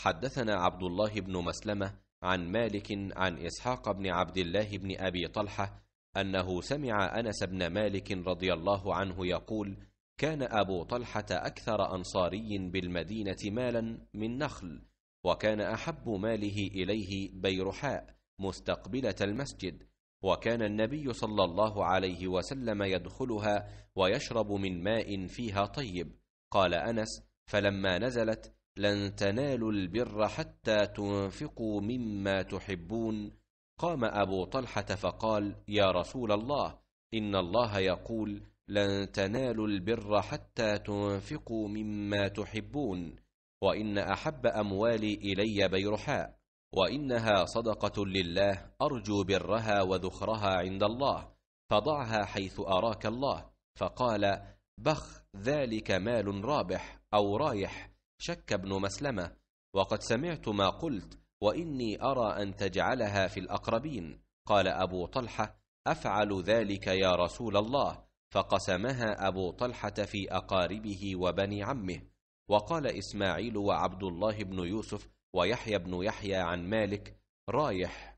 حدثنا عبد الله بن مسلمة عن مالك عن إسحاق بن عبد الله بن أبي طلحة أنه سمع أنس بن مالك رضي الله عنه يقول كان أبو طلحة أكثر أنصاري بالمدينة مالا من نخل وكان أحب ماله إليه بيرحاء مستقبلة المسجد وكان النبي صلى الله عليه وسلم يدخلها ويشرب من ماء فيها طيب قال أنس فلما نزلت لن تنالوا البر حتى تنفقوا مما تحبون قام ابو طلحه فقال يا رسول الله ان الله يقول لن تنالوا البر حتى تنفقوا مما تحبون وان احب اموالي الي بيرحاء وانها صدقه لله ارجو برها وذخرها عند الله فضعها حيث اراك الله فقال بخ ذلك مال رابح او رايح شك ابن مسلمة وقد سمعت ما قلت وإني أرى أن تجعلها في الأقربين قال أبو طلحة أفعل ذلك يا رسول الله فقسمها أبو طلحة في أقاربه وبني عمه وقال إسماعيل وعبد الله بن يوسف ويحيى بن يحيى عن مالك رايح